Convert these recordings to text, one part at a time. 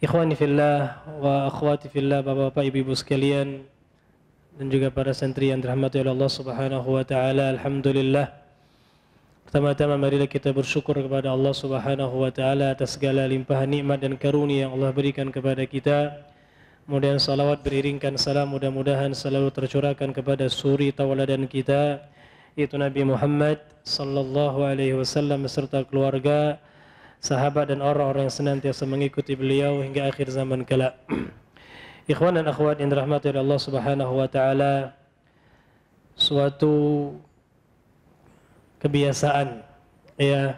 Ikhwani fillah wa akhwati fillah Bapak-bapak ibu-ibu sekalian dan juga para santri yang dirahmati oleh Allah Subhanahu wa taala. Alhamdulillah. Pertama-tama marilah kita bersyukur kepada Allah Subhanahu wa taala atas segala limpahan nikmat dan karunia yang Allah berikan kepada kita. Kemudian salawat beriringkan salam mudah-mudahan selalu tercurahkan kepada suri tauladan kita yaitu Nabi Muhammad sallallahu alaihi wasallam serta keluarga sahabat dan orang-orang yang senantiasa mengikuti beliau hingga akhir zaman kelak. Ikhwan dan akhwat yang dirahmati oleh Allah Subhanahu wa taala, suatu kebiasaan ya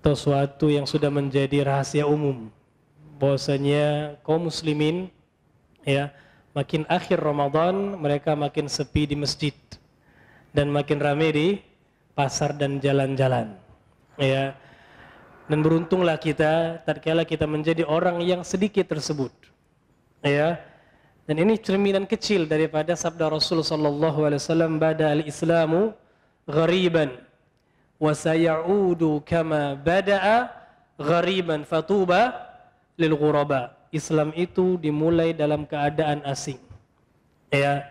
atau suatu yang sudah menjadi rahasia umum bahwasanya kaum muslimin ya makin akhir Ramadan mereka makin sepi di masjid dan makin ramai di pasar dan jalan-jalan ya dan beruntunglah kita tatkala kita menjadi orang yang sedikit tersebut. Ya. Dan ini cerminan kecil daripada sabda Rasul sallallahu alaihi wasallam bada al-islamu ghariban wa sayaudu kama bada'a ghariban fatuba lil ghuraba. Islam itu dimulai dalam keadaan asing. Ya,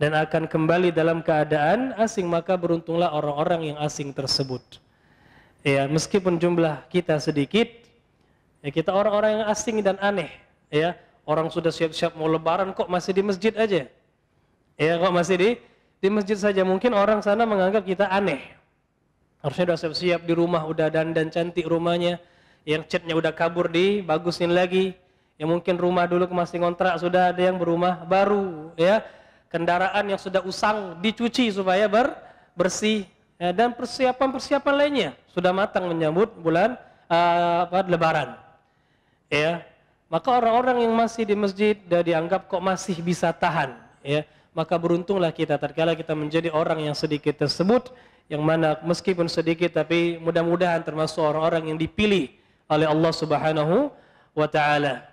dan akan kembali dalam keadaan asing maka beruntunglah orang-orang yang asing tersebut. Ya, meskipun jumlah kita sedikit, ya kita orang-orang yang asing dan aneh, ya. Orang sudah siap-siap mau lebaran kok masih di masjid aja. Ya, kok masih di di masjid saja mungkin orang sana menganggap kita aneh. Harusnya sudah siap-siap di rumah udah dan dan cantik rumahnya, yang catnya udah kabur di bagusin lagi. Ya mungkin rumah dulu masih kontrak sudah ada yang berumah baru, ya. Kendaraan yang sudah usang dicuci supaya ber bersih ya, dan persiapan-persiapan lainnya sudah matang menyambut bulan uh, apa, Lebaran. Ya, maka orang-orang yang masih di masjid dan dianggap kok masih bisa tahan, ya, maka beruntunglah kita Terkala kita menjadi orang yang sedikit tersebut, yang mana meskipun sedikit tapi mudah-mudahan termasuk orang-orang yang dipilih oleh Allah Subhanahu wa taala.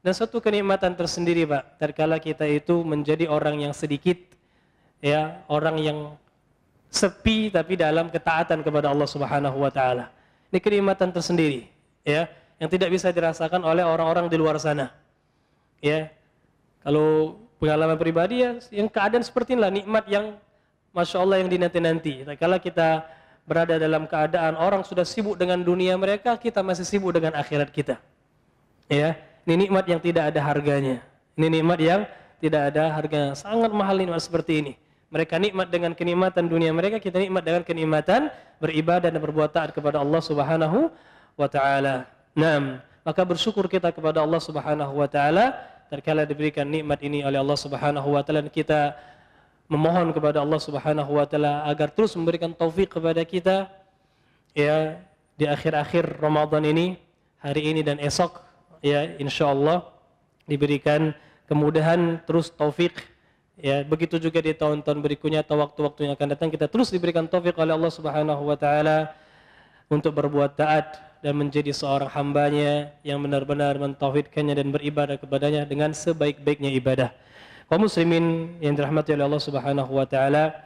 Dan satu kenikmatan tersendiri, Pak, Terkala kita itu menjadi orang yang sedikit, ya, orang yang sepi tapi dalam ketaatan kepada Allah Subhanahu wa taala. Ini kenikmatan tersendiri, ya, yang tidak bisa dirasakan oleh orang-orang di luar sana. Ya. Kalau pengalaman pribadi ya yang keadaan seperti inilah nikmat yang Masya Allah yang dinanti-nanti. Kala kita berada dalam keadaan orang sudah sibuk dengan dunia mereka, kita masih sibuk dengan akhirat kita. Ya, ini nikmat yang tidak ada harganya. Ini nikmat yang tidak ada harganya. Sangat mahal nikmat seperti ini. Mereka nikmat dengan kenikmatan dunia mereka, kita nikmat dengan kenikmatan beribadah dan berbuat taat kepada Allah Subhanahu wa taala. Naam, maka bersyukur kita kepada Allah Subhanahu wa taala terkala diberikan nikmat ini oleh Allah Subhanahu wa taala dan kita memohon kepada Allah Subhanahu wa taala agar terus memberikan taufik kepada kita ya di akhir-akhir Ramadan ini, hari ini dan esok ya insyaallah diberikan kemudahan terus taufik Ya, begitu juga di tahun-tahun berikutnya atau waktu-waktu yang akan datang kita terus diberikan taufik oleh Allah Subhanahu wa taala untuk berbuat taat dan menjadi seorang hambanya yang benar-benar mentauhidkannya dan beribadah kepadanya dengan sebaik-baiknya ibadah. Kaum muslimin yang dirahmati oleh Allah Subhanahu wa taala,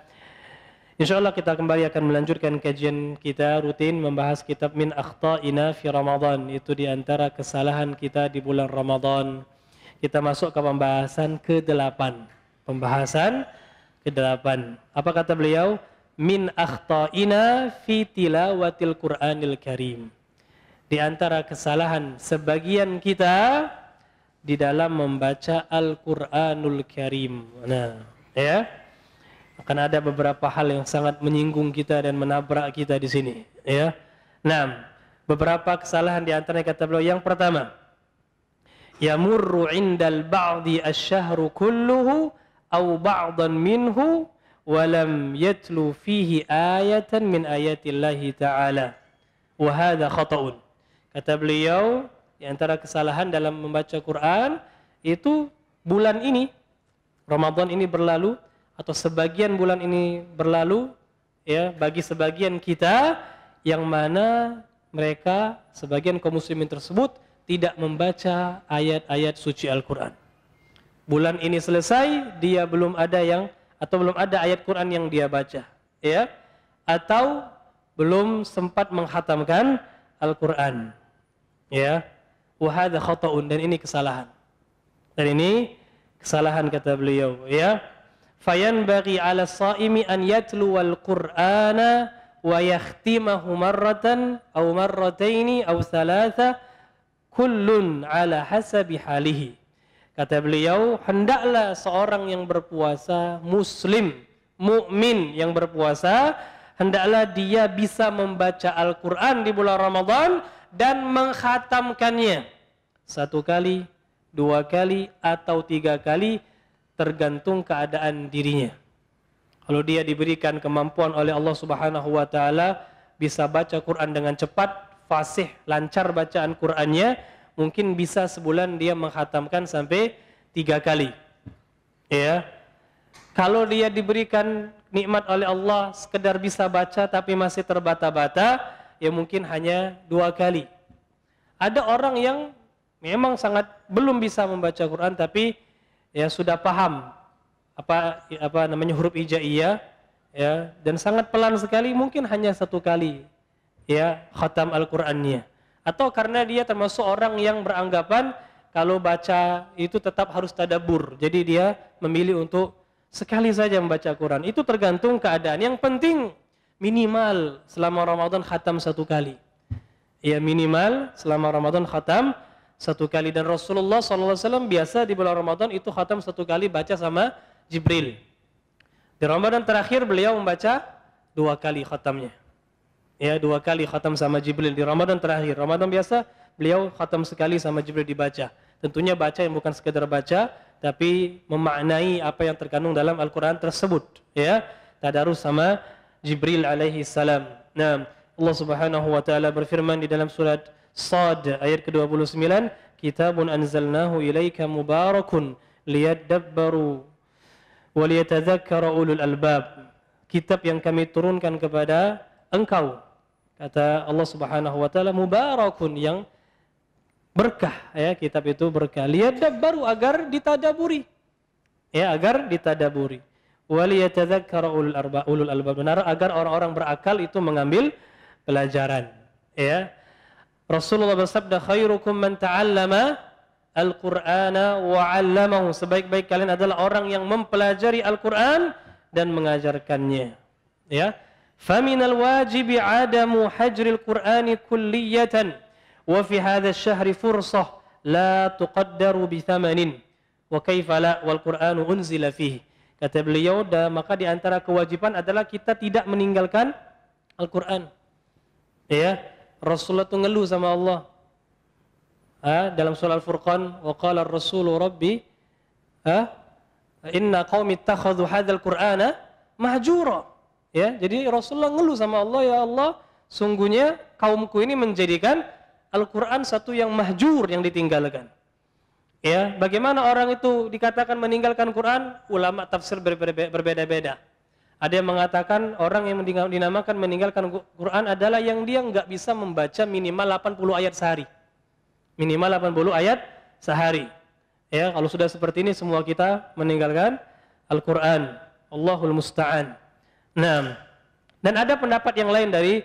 insyaallah kita kembali akan melanjutkan kajian kita rutin membahas kitab Min Akhta'ina fi Ramadan, itu di antara kesalahan kita di bulan Ramadan. Kita masuk ke pembahasan ke-8. Pembahasan ke-8. Apa kata beliau? Min akhtaina fi tilawatil Qur'anil Karim. Di antara kesalahan sebagian kita di dalam membaca Al-Qur'anul Karim. Nah, ya. Akan ada beberapa hal yang sangat menyinggung kita dan menabrak kita di sini, ya. Nah, beberapa kesalahan di antaranya kata beliau yang pertama, yamurru indal ba'di asyahru kulluhu au ba'dan minhu walam yatlu fihi ayatan min ayatillahi ta'ala wa hadha khata'un kata beliau di antara kesalahan dalam membaca Quran itu bulan ini Ramadan ini berlalu atau sebagian bulan ini berlalu ya bagi sebagian kita yang mana mereka sebagian kaum muslimin tersebut tidak membaca ayat-ayat suci Al-Qur'an bulan ini selesai dia belum ada yang atau belum ada ayat Quran yang dia baca ya atau belum sempat menghatamkan Al-Quran ya wahada khotoun dan ini kesalahan dan ini kesalahan kata beliau ya fayan bagi ala saimi an yatlu wal qur'ana wa yakhtimahu marratan aw marrataini aw thalatha kullun ala hasabi halihi Kata beliau, hendaklah seorang yang berpuasa muslim, mukmin yang berpuasa, hendaklah dia bisa membaca Al-Qur'an di bulan Ramadan dan menghatamkannya. Satu kali, dua kali atau tiga kali tergantung keadaan dirinya. Kalau dia diberikan kemampuan oleh Allah Subhanahu wa taala bisa baca Quran dengan cepat, fasih, lancar bacaan Qurannya, mungkin bisa sebulan dia menghatamkan sampai tiga kali. Ya. Kalau dia diberikan nikmat oleh Allah sekedar bisa baca tapi masih terbata-bata, ya mungkin hanya dua kali. Ada orang yang memang sangat belum bisa membaca Quran tapi ya sudah paham apa apa namanya huruf hijaiyah ya dan sangat pelan sekali mungkin hanya satu kali ya khatam Al-Qur'annya atau karena dia termasuk orang yang beranggapan kalau baca itu tetap harus tadabur. Jadi dia memilih untuk sekali saja membaca Quran. Itu tergantung keadaan. Yang penting minimal selama Ramadan khatam satu kali. Ya minimal selama Ramadan khatam satu kali dan Rasulullah SAW biasa di bulan Ramadan itu khatam satu kali baca sama Jibril. Di Ramadan terakhir beliau membaca dua kali khatamnya. Ya, dua kali khatam sama Jibril di Ramadan terakhir. Ramadan biasa beliau khatam sekali sama Jibril dibaca. Tentunya baca yang bukan sekedar baca, tapi memaknai apa yang terkandung dalam Al-Quran tersebut. Ya, tadarus sama Jibril alaihi salam. Nah, Allah Subhanahu wa taala berfirman di dalam surat Sad ayat ke-29, "Kitabun anzalnahu ilaika mubarakun liyadabbaru wa liyatadzakkara ulul albab." Kitab yang kami turunkan kepada engkau kata Allah Subhanahu wa taala mubarakun yang berkah ya kitab itu berkah baru agar ditadaburi ya agar ditadaburi waliyatadzakkara ulul arba ulul albab benar agar orang-orang berakal itu mengambil pelajaran ya Rasulullah bersabda khairukum man ta'allama al-Qur'ana wa 'allamahu sebaik-baik kalian adalah orang yang mempelajari Al-Qur'an dan mengajarkannya ya فمن الواجب عدم حجر القرآن كلية وفي هذا الشهر فرصة لا تقدر بثمن وكيف لا والقرآن أنزل فيه kata beliau dan maka di antara kewajiban adalah kita tidak meninggalkan Al-Qur'an ya Rasulullah itu ngeluh sama Allah ha, dalam surah Al-Furqan wa qala ar-rasulu rabbi ha, inna qaumi ittakhadhu hadzal qur'ana mahjura Ya, jadi Rasulullah ngeluh sama Allah, ya Allah, sungguhnya kaumku ini menjadikan Al-Qur'an satu yang mahjur yang ditinggalkan. Ya, bagaimana orang itu dikatakan meninggalkan Quran? Ulama tafsir berbeda-beda. Ada yang mengatakan orang yang dinamakan meninggalkan Quran adalah yang dia nggak bisa membaca minimal 80 ayat sehari. Minimal 80 ayat sehari. Ya, kalau sudah seperti ini semua kita meninggalkan Al-Qur'an. Allahul musta'an. Nah, dan ada pendapat yang lain dari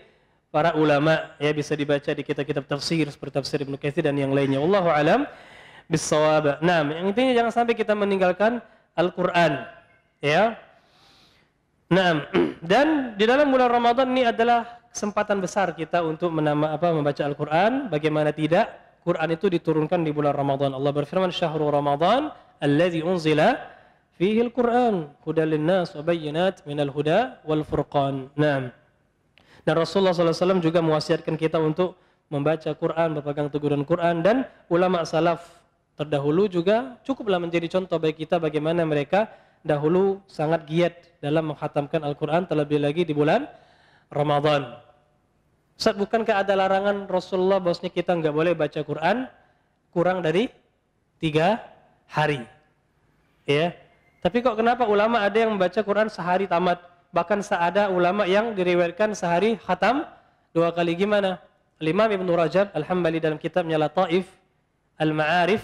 para ulama ya bisa dibaca di kitab-kitab tafsir seperti tafsir Ibnu Katsir dan yang lainnya. Wallahu alam bisawab. Nah, yang intinya jangan sampai kita meninggalkan Al-Qur'an. Ya. Nah, dan di dalam bulan Ramadan ini adalah kesempatan besar kita untuk menama, apa, membaca Al-Qur'an. Bagaimana tidak? Quran itu diturunkan di bulan Ramadan. Allah berfirman, "Syahrul Ramadan allazi unzila فيه القرآن هدى min al-Huda wal Furqan Naam. dan Rasulullah SAW juga mewasiatkan kita untuk membaca Quran, berpegang teguh dengan Quran dan ulama salaf terdahulu juga cukuplah menjadi contoh bagi kita bagaimana mereka dahulu sangat giat dalam menghatamkan Al-Quran terlebih lagi di bulan Ramadan. Saat bukankah ada larangan Rasulullah bosnya kita nggak boleh baca Quran kurang dari tiga hari? Ya, tapi kok kenapa ulama ada yang membaca Quran sehari tamat? Bahkan seada ulama yang diriwayatkan sehari khatam dua kali gimana? Imam Ibnu Rajab Al-Hambali dalam kitabnya Lataif Al-Ma'arif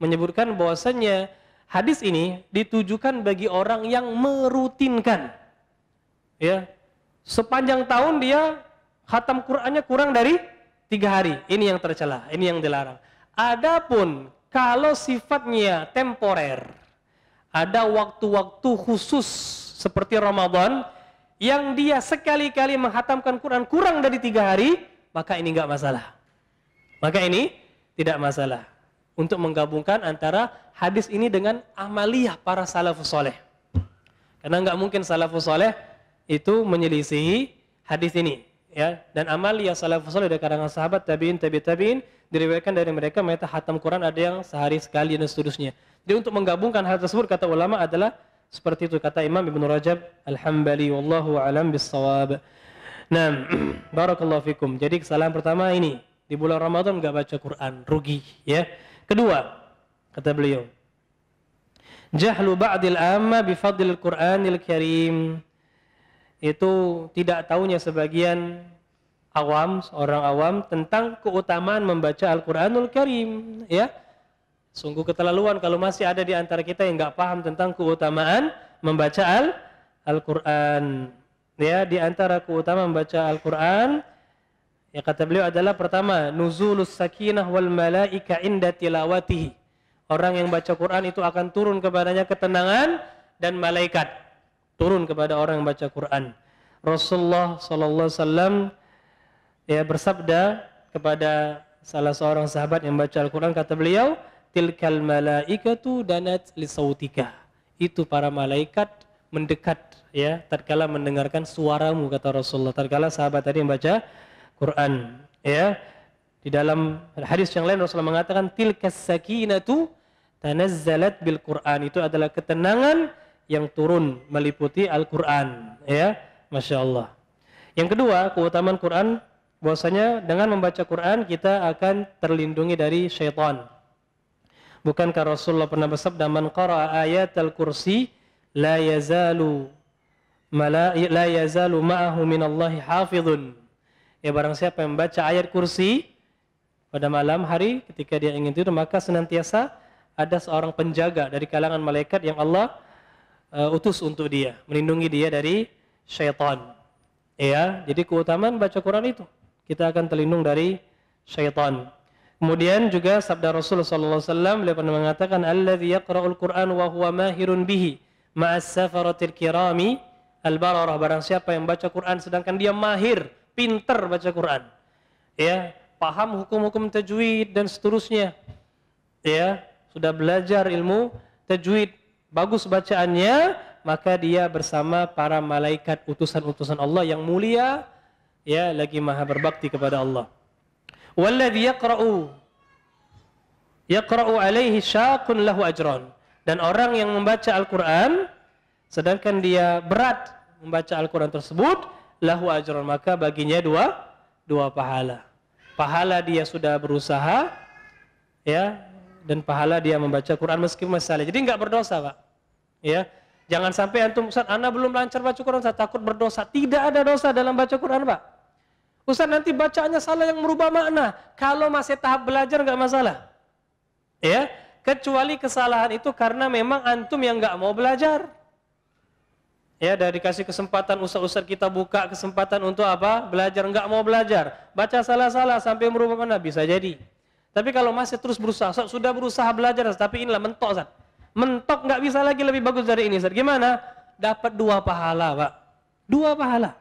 menyebutkan bahwasanya hadis ini ditujukan bagi orang yang merutinkan. Ya. Sepanjang tahun dia khatam Qur'annya kurang dari tiga hari. Ini yang tercela, ini yang dilarang. Adapun kalau sifatnya temporer, ada waktu-waktu khusus seperti Ramadan yang dia sekali-kali menghatamkan Quran kurang dari tiga hari, maka ini nggak masalah. Maka ini tidak masalah untuk menggabungkan antara hadis ini dengan amaliyah para salafus soleh. Karena nggak mungkin salafus soleh itu menyelisihi hadis ini ya dan amali yang salafus saleh dari kalangan sahabat tabiin tabi tabiin diriwayatkan dari mereka mereka hatam Quran ada yang sehari sekali dan seterusnya. Jadi untuk menggabungkan hal tersebut kata ulama adalah seperti itu kata Imam Ibnu Rajab Al-Hambali wallahu alam bisawab. Nah, barakallahu fikum. Jadi kesalahan pertama ini di bulan Ramadan nggak baca Quran, rugi ya. Kedua, kata beliau, jahlu ba'dil amma bi fadlil Qur'anil Karim itu tidak tahunya sebagian awam, seorang awam tentang keutamaan membaca Al-Qur'anul Karim, ya. Sungguh keterlaluan kalau masih ada di antara kita yang nggak paham tentang keutamaan membaca Al-Qur'an. Ya, di antara keutamaan membaca Al-Qur'an ya kata beliau adalah pertama, nuzulus sakinah wal malaika inda tilawatihi. Orang yang baca Quran itu akan turun kepadanya ketenangan dan malaikat turun kepada orang yang baca Quran. Rasulullah sallallahu alaihi ya bersabda kepada salah seorang sahabat yang baca Al-Qur'an kata beliau, "Tilkal malaikatu danat li sautika." Itu para malaikat mendekat ya tatkala mendengarkan suaramu kata Rasulullah. Tatkala sahabat tadi yang baca Quran ya. Di dalam hadis yang lain Rasulullah mengatakan tilkas sakinatu tanazzalat bil Quran. Itu adalah ketenangan yang turun meliputi Al-Quran ya Masya Allah yang kedua keutamaan Quran bahwasanya dengan membaca Quran kita akan terlindungi dari syaitan bukankah Rasulullah pernah bersabda man qara'a ayat al-kursi la yazalu mala, la yazalu ma'ahu minallahi hafidhun ya barang siapa yang membaca ayat kursi pada malam hari ketika dia ingin tidur maka senantiasa ada seorang penjaga dari kalangan malaikat yang Allah uh, utus untuk dia, melindungi dia dari syaitan. Ya, jadi keutamaan baca Quran itu. Kita akan terlindung dari syaitan. Kemudian juga sabda Rasul sallallahu alaihi wasallam beliau pernah mengatakan allazi yaqra'ul Qur'an wa huwa mahirun bihi ma'as kirami al-bararah barang siapa yang baca Quran sedangkan dia mahir, pinter baca Quran. Ya, paham hukum-hukum tajwid dan seterusnya. Ya, sudah belajar ilmu tajwid bagus bacaannya, maka dia bersama para malaikat utusan-utusan Allah yang mulia ya lagi maha berbakti kepada Allah. Walladhi yaqra'u yaqra'u alaihi syaqun lahu ajran. Dan orang yang membaca Al-Qur'an sedangkan dia berat membaca Al-Qur'an tersebut lahu ajran maka baginya dua dua pahala. Pahala dia sudah berusaha ya dan pahala dia membaca Quran meskipun masih Jadi nggak berdosa, Pak. Ya. Jangan sampai antum Ustaz, Anda belum lancar baca Quran, saya takut berdosa. Tidak ada dosa dalam baca Quran, Pak. Ustaz nanti bacaannya salah yang merubah makna. Kalau masih tahap belajar nggak masalah. Ya, kecuali kesalahan itu karena memang antum yang nggak mau belajar. Ya, dari kasih kesempatan usah-usah kita buka kesempatan untuk apa? Belajar nggak mau belajar. Baca salah-salah sampai merubah makna bisa jadi. Tapi kalau masih terus berusaha, so, sudah berusaha belajar, tapi inilah mentok, Ustaz. Mentok nggak bisa lagi lebih bagus dari ini, Ustaz. Gimana? Dapat dua pahala, Pak. Dua pahala.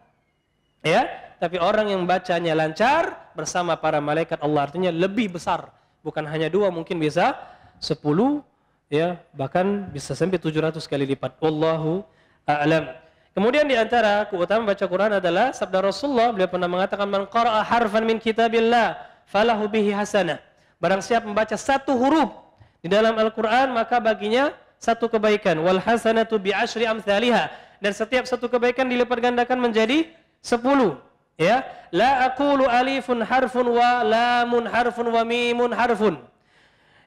Ya, tapi orang yang bacanya lancar bersama para malaikat Allah artinya lebih besar. Bukan hanya dua, mungkin bisa sepuluh, ya, bahkan bisa sampai tujuh ratus kali lipat. Wallahu a'lam. Kemudian di antara keutamaan baca Quran adalah sabda Rasulullah beliau pernah mengatakan man qara'a harfan min kitabillah falahu bihi hasanah Barang siap membaca satu huruf di dalam Al-Quran, maka baginya satu kebaikan. Wal hasanatu amthaliha. Dan setiap satu kebaikan dilipat gandakan menjadi sepuluh. Ya, la aqulu alifun harfun wa lamun harfun wa mimun harfun.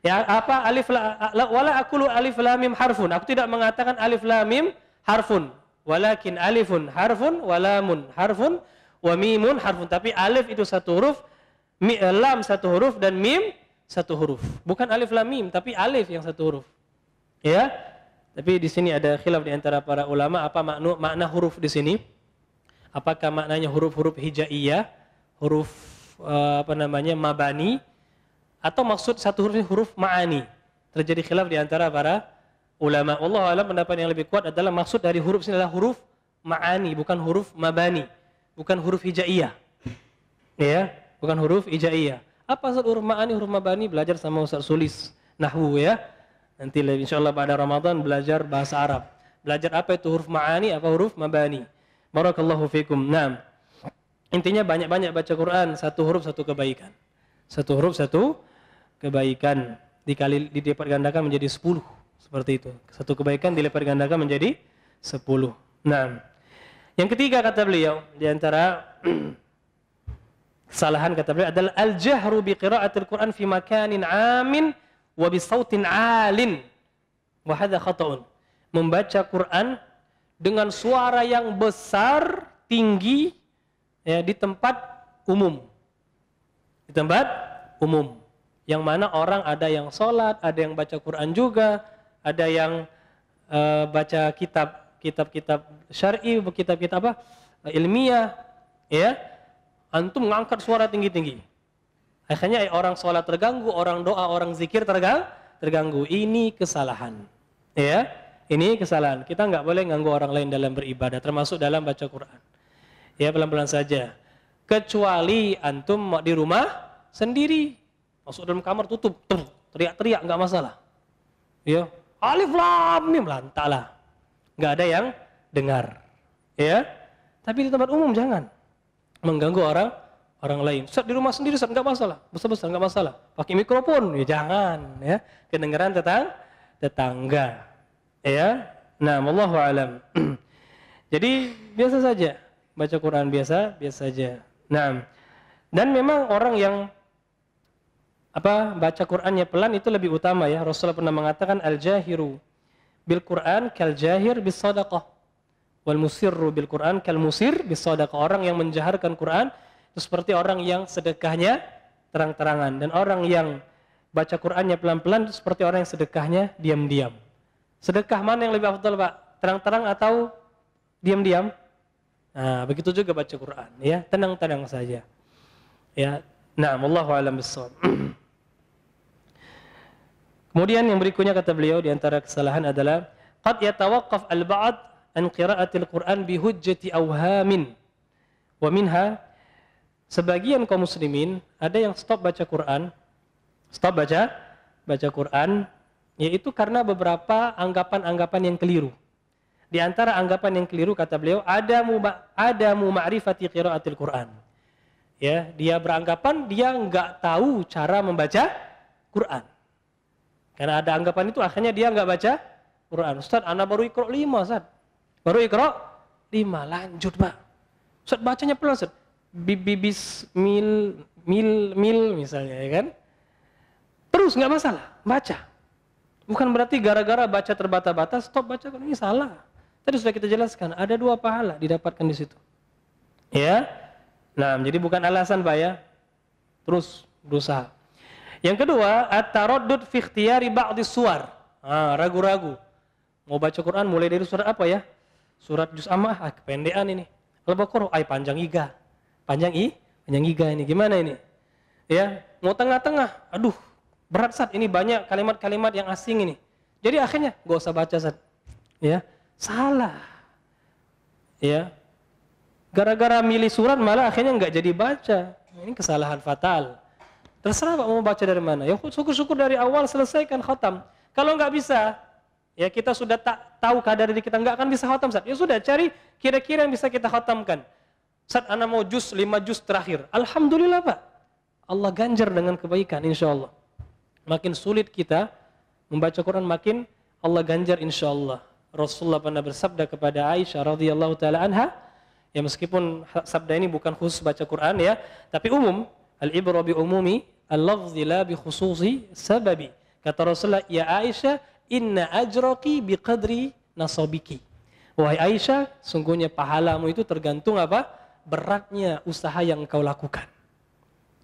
Ya, apa alif la, la wala aqulu alif lam mim harfun. Aku tidak mengatakan alif lam mim harfun, walakin alifun harfun wa lamun harfun wa mimun harfun. Tapi alif itu satu huruf, mi, lam satu huruf dan mim satu huruf. Bukan alif lam mim, tapi alif yang satu huruf. Ya. Tapi di sini ada khilaf di antara para ulama apa makna makna huruf di sini? Apakah maknanya huruf-huruf hijaiyah, huruf eh, apa namanya mabani atau maksud satu huruf huruf ma'ani? Terjadi khilaf di antara para ulama. Allah alam pendapat yang lebih kuat adalah maksud dari huruf ini adalah huruf ma'ani, bukan huruf mabani, bukan huruf hijaiyah. Ya, bukan huruf hijaiyah. Apa Ustaz huruf mabani Belajar sama Ustaz Sulis. Nahwu ya. Nanti insya Allah pada Ramadan belajar bahasa Arab. Belajar apa itu huruf ma'ani, apa huruf mabani. Barakallahu fikum. Nah, intinya banyak-banyak baca Quran. Satu huruf, satu kebaikan. Satu huruf, satu kebaikan. Dikali, dilipat gandakan menjadi sepuluh. Seperti itu. Satu kebaikan dilipat gandakan menjadi sepuluh. Nah, yang ketiga kata beliau, diantara antara Kesalahan kata beliau adalah al-jahru bi qira'atil Qur'an fi makanin amin wa bi sautin 'alin. Wa hadha khata'un. Membaca Quran dengan suara yang besar, tinggi ya di tempat umum. Di tempat umum. Yang mana orang ada yang sholat, ada yang baca Quran juga, ada yang uh, baca kitab kitab-kitab syar'i, kitab-kitab apa? ilmiah, ya Antum ngangkat suara tinggi-tinggi. Akhirnya eh, orang sholat terganggu, orang doa, orang zikir tergang, terganggu. Ini kesalahan. Ya, ini kesalahan. Kita nggak boleh ganggu orang lain dalam beribadah, termasuk dalam baca Quran. Ya, pelan-pelan saja. Kecuali antum mau di rumah sendiri, masuk dalam kamar tutup, teriak-teriak nggak masalah. Ya, alif lam mim lantalah. Nggak ada yang dengar. Ya, tapi di tempat umum jangan mengganggu orang orang lain. Ustaz di rumah sendiri Ustaz enggak masalah. Besar-besar enggak masalah. Pakai mikrofon ya jangan ya. Kedengaran tetang tetangga. Ya. Nah, wallahu alam. Jadi biasa saja baca Quran biasa, biasa saja. Nah, dan memang orang yang apa baca Qurannya pelan itu lebih utama ya. Rasulullah pernah mengatakan al-jahiru bil Quran kal jahir bis sadaqah. Wal musirru bil Quran kal musir bisadaqah. Orang yang menjaharkan Quran itu seperti orang yang sedekahnya terang-terangan dan orang yang baca Qurannya pelan-pelan seperti orang yang sedekahnya diam-diam. Sedekah mana yang lebih afdal, Pak? Terang-terang atau diam-diam? Nah, begitu juga baca Quran ya, tenang-tenang saja. Ya. Nah, wallahu alam bissawab. Kemudian yang berikutnya kata beliau di antara kesalahan adalah qad yatawaqqaf al-ba'd an qiraatil Quran bihujjati awhamin. Wa minha sebagian kaum muslimin ada yang stop baca Quran, stop baca baca Quran yaitu karena beberapa anggapan-anggapan yang keliru. Di antara anggapan yang keliru kata beliau ada mu ada mu ma'rifati qiraatil Quran. Ya, dia beranggapan dia nggak tahu cara membaca Quran. Karena ada anggapan itu akhirnya dia nggak baca Quran. Ustaz, anak baru ikro lima, Ustaz. Baru ikro lima lanjut pak. Ustaz bacanya pelan Ustaz. Bibibis mil mil mil misalnya ya kan. Terus nggak masalah baca. Bukan berarti gara-gara baca terbata-bata stop baca ini salah. Tadi sudah kita jelaskan ada dua pahala didapatkan di situ. Ya. Nah, jadi bukan alasan Pak ya. Terus berusaha. Yang kedua, at-taraddud fi ikhtiyari suar. Ah, ragu-ragu. Mau baca Quran mulai dari surat apa ya? Surat juz amah ah, kependean ini. Al-Baqarah ay panjang iga. Panjang i, panjang iga ini. Gimana ini? Ya, mau tengah-tengah. Aduh, berat saat ini banyak kalimat-kalimat yang asing ini. Jadi akhirnya gak usah baca saat. Ya, salah. Ya. Gara-gara milih surat malah akhirnya nggak jadi baca. Ini kesalahan fatal. Terserah Pak mau baca dari mana. Ya syukur-syukur dari awal selesaikan khatam. Kalau nggak bisa, Ya kita sudah tak tahu kadar diri kita nggak akan bisa khatam saat. Ya sudah cari kira-kira yang bisa kita khatamkan. saat anak mau jus lima jus terakhir. Alhamdulillah Pak. Allah ganjar dengan kebaikan insya Allah. Makin sulit kita membaca Quran makin Allah ganjar insya Allah. Rasulullah pernah bersabda kepada Aisyah radhiyallahu taala anha, ya meskipun sabda ini bukan khusus baca Quran ya, tapi umum, al-ibra bi umumi, al-lafzi la bi khususi sababi. Kata Rasulullah, ya Aisyah, inna ajroki biqadri nasobiki. Wahai Aisyah, sungguhnya pahalamu itu tergantung apa? Beratnya usaha yang kau lakukan.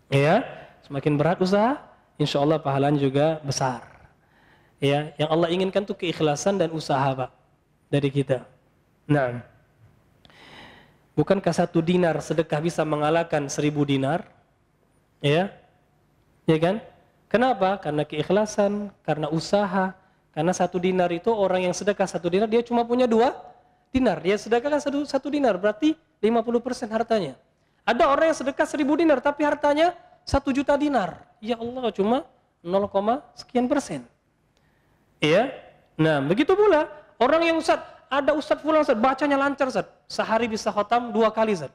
Ya, semakin berat usaha, insya Allah pahalanya juga besar. Ya, yang Allah inginkan itu keikhlasan dan usaha, Pak, dari kita. Nah, bukankah satu dinar sedekah bisa mengalahkan seribu dinar? Ya, ya kan? Kenapa? Karena keikhlasan, karena usaha, karena satu dinar itu orang yang sedekah satu dinar dia cuma punya dua dinar. Dia sedekahkan satu, satu dinar berarti 50% hartanya. Ada orang yang sedekah seribu dinar tapi hartanya satu juta dinar. Ya Allah cuma 0, sekian persen. Ya, nah begitu pula orang yang Ustaz, ada Ustaz pulang Ustaz, bacanya lancar Ustaz. Sehari bisa khotam dua kali Ustaz.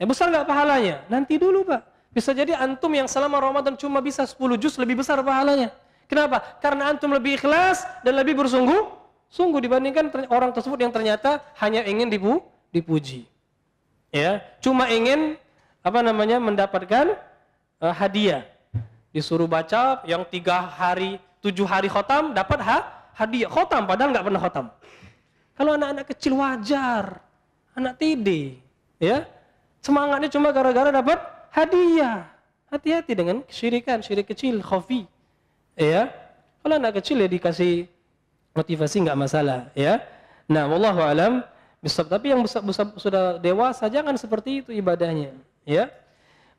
Ya besar nggak pahalanya? Nanti dulu Pak. Bisa jadi antum yang selama Ramadan cuma bisa 10 juz lebih besar pahalanya. Kenapa? Karena antum lebih ikhlas dan lebih bersungguh-sungguh dibandingkan orang tersebut yang ternyata hanya ingin dipu dipuji. Ya, cuma ingin apa namanya mendapatkan uh, hadiah. Disuruh baca yang tiga hari, tujuh hari khotam dapat ha, hadiah. Khotam padahal nggak pernah khotam. Kalau anak-anak kecil wajar, anak TD, ya semangatnya cuma gara-gara dapat hadiah. Hati-hati dengan syirikan, syirik kecil, khafi ya kalau anak kecil ya dikasih motivasi nggak masalah ya nah wallahu alam bisab tapi yang besar, besar, sudah dewasa jangan seperti itu ibadahnya ya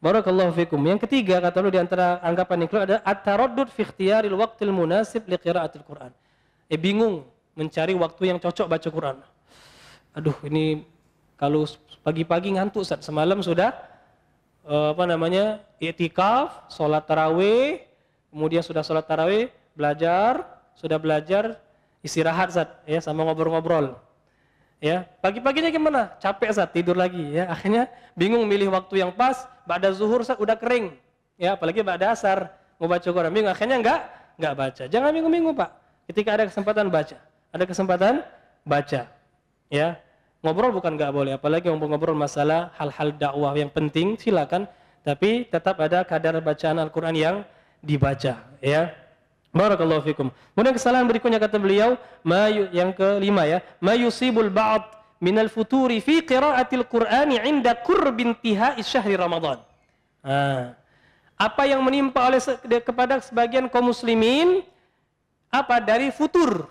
barakallahu fikum yang ketiga kata lu diantara anggapan yang keluar ada at-taraddud fi ikhtiyaril waqtil munasib li qiraatil Quran eh bingung mencari waktu yang cocok baca Quran aduh ini kalau pagi-pagi ngantuk saat semalam sudah eh, apa namanya? i'tikaf, salat tarawih, kemudian sudah sholat tarawih, belajar, sudah belajar, istirahat saat, ya sama ngobrol-ngobrol. Ya, pagi-paginya gimana? Capek saat tidur lagi ya. Akhirnya bingung milih waktu yang pas, ba'da zuhur saat udah kering. Ya, apalagi ba'da asar mau baca Quran bingung, akhirnya enggak enggak baca. Jangan minggu-minggu, Pak. Ketika ada kesempatan baca, ada kesempatan baca. Ya. Ngobrol bukan enggak boleh, apalagi ngobrol-ngobrol masalah hal-hal dakwah yang penting silakan, tapi tetap ada kadar bacaan Al-Qur'an yang dibaca ya barakallahu fikum kemudian kesalahan berikutnya kata beliau mayu yang kelima ya mayusibul ba'd minal futuri fi qiraatil qur'ani inda qurbin tihai syahri ramadan nah, apa yang menimpa oleh kepada sebagian kaum muslimin apa dari futur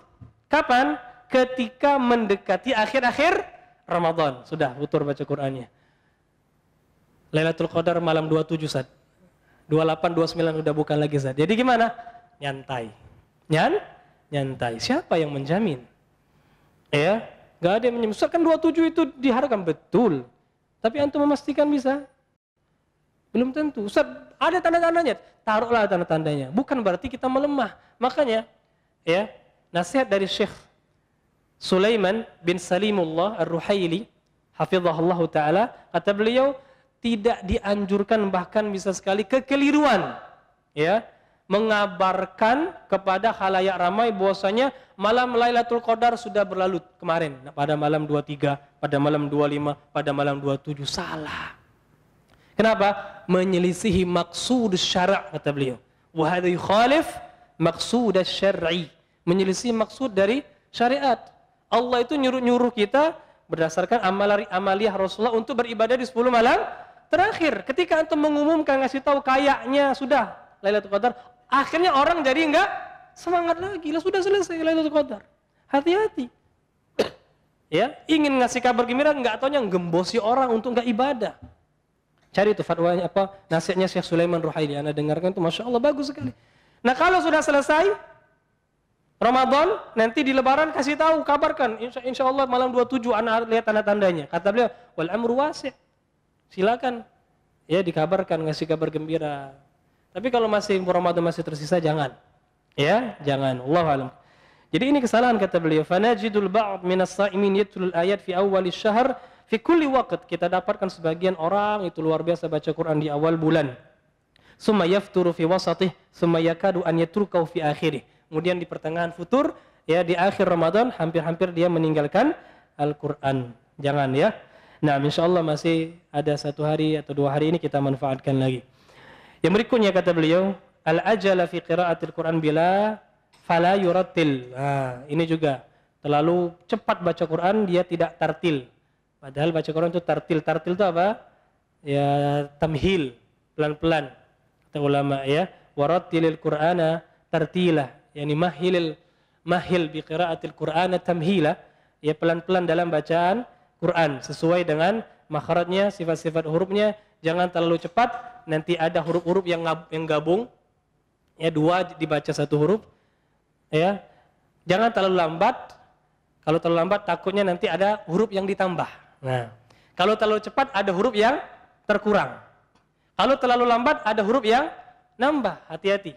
kapan ketika mendekati akhir-akhir Ramadan sudah futur baca Qur'annya Lailatul Qadar malam 27 saat 28, 29 udah bukan lagi zat. Jadi gimana? Nyantai. Nyan? Nyantai. Siapa yang menjamin? Ya, nggak ada yang menjamin. Kan 27 itu diharapkan betul. Tapi antum memastikan bisa? Belum tentu. Ustaz, ada tanda-tandanya. Taruhlah tanda-tandanya. Bukan berarti kita melemah. Makanya, ya, nasihat dari Syekh Sulaiman bin Salimullah Ar-Ruhaili, hafizahullah taala, kata beliau, tidak dianjurkan bahkan bisa sekali kekeliruan ya mengabarkan kepada halayak ramai bahwasanya malam Lailatul Qadar sudah berlalu kemarin pada malam 23, pada malam 25, pada malam 27 salah. Kenapa? Menyelisihi maksud syara' kata beliau. Wa khalif maksud syar'i. Menyelisihi maksud dari syariat. Allah itu nyuruh-nyuruh kita berdasarkan amaliyah Rasulullah untuk beribadah di 10 malam terakhir ketika antum mengumumkan ngasih tahu kayaknya sudah Lailatul Qadar, akhirnya orang jadi enggak semangat lagi. Lah sudah selesai Lailatul Qadar. Hati-hati. ya, ingin ngasih kabar gembira enggak tahunya gembosi orang untuk enggak ibadah. Cari itu fatwanya apa nasihatnya Syekh Sulaiman Ruhaili. Anda dengarkan itu Masya Allah bagus sekali. Nah kalau sudah selesai Ramadan nanti di lebaran kasih tahu kabarkan insya, insya Allah malam 27 anak lihat tanda-tandanya kata beliau wal amru wasi' silakan ya dikabarkan ngasih kabar gembira. Tapi kalau masih Ramadan masih tersisa jangan. Ya, jangan. Allah alam. Jadi ini kesalahan kata beliau. Fanajidul ba'd minas sa'imin yatlul ayat fi awal syahr fi kulli waqt. Kita dapatkan sebagian orang itu luar biasa baca Quran di awal bulan. Summa yafturu fi wasatih, summa yakadu an yatrukau fi akhirih. Kemudian di pertengahan futur, ya di akhir Ramadan hampir-hampir dia meninggalkan Al-Qur'an. Jangan ya. Nah, insya Allah masih ada satu hari atau dua hari ini kita manfaatkan lagi. Yang berikutnya kata beliau, al-ajala fi qiraatil Quran bila fala yuratil. Nah, ini juga terlalu cepat baca Quran dia tidak tartil. Padahal baca Quran itu tartil. Tartil itu apa? Ya tamhil, pelan-pelan. Kata ulama ya, waratilil Qur'ana tartilah. Yani mahilil mahil bi qiraatil Qur'ana tamhila. Ya pelan-pelan dalam bacaan Quran sesuai dengan makhrajnya, sifat-sifat hurufnya. Jangan terlalu cepat, nanti ada huruf-huruf yang yang gabung. Ya dua dibaca satu huruf. Ya. Jangan terlalu lambat. Kalau terlalu lambat takutnya nanti ada huruf yang ditambah. Nah, kalau terlalu cepat ada huruf yang terkurang. Kalau terlalu lambat ada huruf yang nambah. Hati-hati.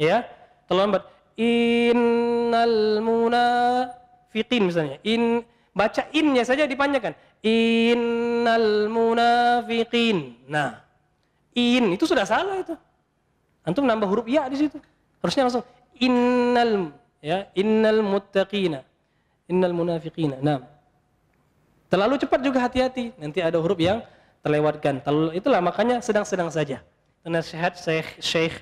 Ya. Terlalu lambat. Innal munafiqin misalnya. In Baca innya saja dipanjangkan. Innal munafiqin. Nah, in itu sudah salah itu. Antum nambah huruf ya di situ. Harusnya langsung innal ya, innal muttaqina. Innal munafiqina. Nah. Terlalu cepat juga hati-hati. Nanti ada huruf yang terlewatkan. Terlalu itulah makanya sedang-sedang saja. Nasihat Syekh Syekh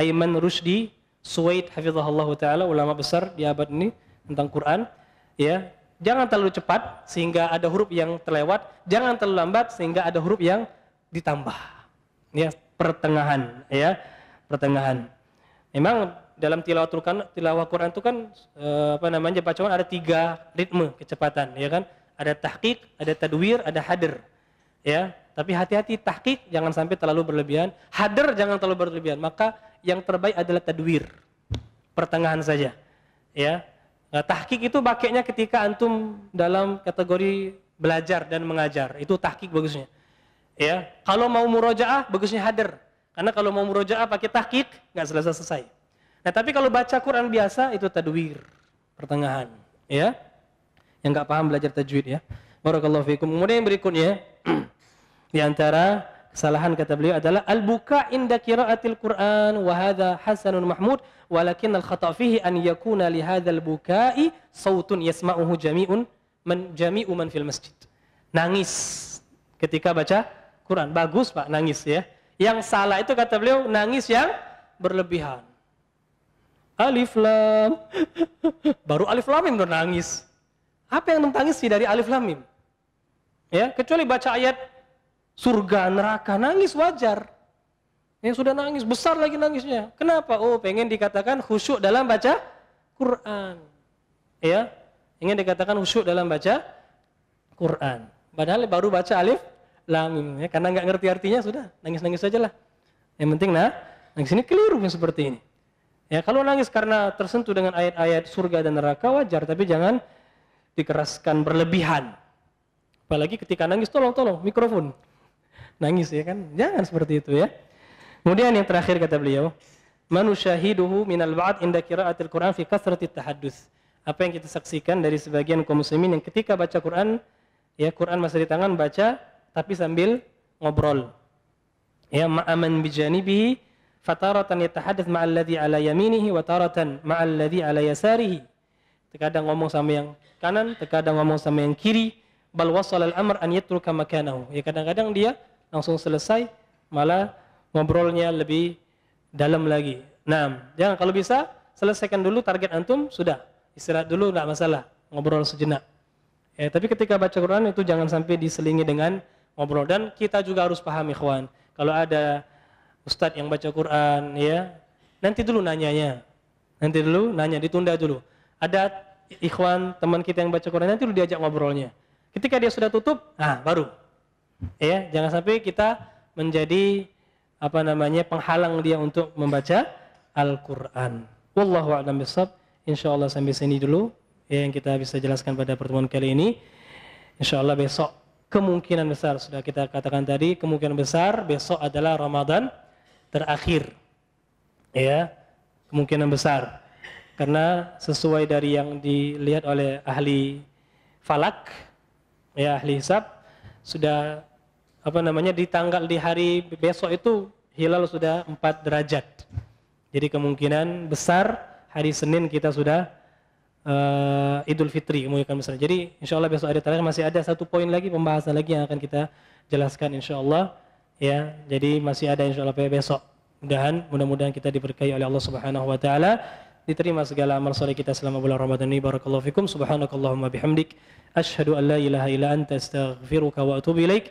Aiman Rusdi Suwaid hafizahullah taala ulama besar di abad ini tentang Quran ya Jangan terlalu cepat sehingga ada huruf yang terlewat, jangan terlalu lambat sehingga ada huruf yang ditambah. Ya, pertengahan ya, pertengahan. Memang dalam tilawatul Quran, tilawah Quran itu kan e, apa namanya bacaan ada tiga ritme kecepatan ya kan? Ada tahqiq, ada tadwir, ada hadir. Ya, tapi hati-hati tahqiq jangan sampai terlalu berlebihan, hadir jangan terlalu berlebihan. Maka yang terbaik adalah tadwir. Pertengahan saja. Ya, Eh, tahkik itu pakainya ketika antum dalam kategori belajar dan mengajar. Itu tahkik bagusnya. Ya, kalau mau murojaah bagusnya hadir. Karena kalau mau murojaah pakai tahkik nggak selesai-selesai. Nah, tapi kalau baca Quran biasa itu tadwir, pertengahan, ya. Yang nggak paham belajar tajwid ya. Barakallahu fiikum. Kemudian yang berikutnya diantara antara Kesalahan kata beliau adalah al-buka inda qiraatil Qur'an wa hadha hasanun mahmud walakin al-khata fihi an yakuna li hadzal buka'i sautun yasma'uhu jami'un man jami'u man fil masjid. Nangis ketika baca Quran. Bagus Pak nangis ya. Yang salah itu kata beliau nangis yang berlebihan. Alif lam. Baru alif lam yang nangis. Apa yang menangis dari alif lam Ya, kecuali baca ayat surga neraka nangis wajar yang sudah nangis besar lagi nangisnya kenapa oh pengen dikatakan khusyuk dalam baca Quran ya ingin dikatakan khusyuk dalam baca Quran padahal baru baca alif lam ya karena nggak ngerti artinya sudah nangis-nangis saja lah yang penting nah nangis ini keliru yang seperti ini ya kalau nangis karena tersentuh dengan ayat-ayat surga dan neraka wajar tapi jangan dikeraskan berlebihan apalagi ketika nangis tolong tolong mikrofon nangis ya kan? Jangan seperti itu ya. Kemudian yang terakhir kata beliau, manusia manusyahiduhu minal ba'd inda qiraatil Quran fi kasrati tahaddus. Apa yang kita saksikan dari sebagian kaum muslimin yang ketika baca Quran, ya Quran masih di tangan baca tapi sambil ngobrol. Ya ma'aman bijanibihi fataratan yatahadats ma'alladhi ala yaminihi wa taratan ala yasarihi. Terkadang ngomong sama yang kanan, terkadang ngomong sama yang kiri, bal wasal al amr an yatruka makanahu ya kadang-kadang dia langsung selesai, malah ngobrolnya lebih dalam lagi. Nah, jangan kalau bisa selesaikan dulu target antum sudah istirahat dulu nggak masalah ngobrol sejenak. Ya, tapi ketika baca Quran itu jangan sampai diselingi dengan ngobrol dan kita juga harus paham ikhwan. Kalau ada ustadz yang baca Quran ya, nanti dulu nanyanya. Nanti dulu nanya ditunda dulu. Ada ikhwan teman kita yang baca Quran nanti dulu diajak ngobrolnya. Ketika dia sudah tutup, ah baru Ya, jangan sampai kita menjadi apa namanya penghalang dia untuk membaca Al-Qur'an. Wallahu a'lam bishawab. Allah sampai sini dulu ya, yang kita bisa jelaskan pada pertemuan kali ini. Insya Allah besok kemungkinan besar sudah kita katakan tadi kemungkinan besar besok adalah Ramadan terakhir. Ya, kemungkinan besar. Karena sesuai dari yang dilihat oleh ahli falak ya ahli hisab sudah apa namanya di tanggal di hari besok itu hilal sudah 4 derajat. Jadi kemungkinan besar hari Senin kita sudah uh, Idul Fitri kemungkinan besar Jadi insya Allah besok hari terakhir masih ada satu poin lagi pembahasan lagi yang akan kita jelaskan insya Allah ya. Jadi masih ada insya Allah besok. Mudahan mudah-mudahan kita diberkahi oleh Allah Subhanahu wa taala. Diterima segala amal soleh kita selama bulan Ramadan ini. Barakallahu fikum. Subhanakallahumma bihamdik. Ashhadu an la ilaha illa anta astaghfiruka wa atubu ilaika.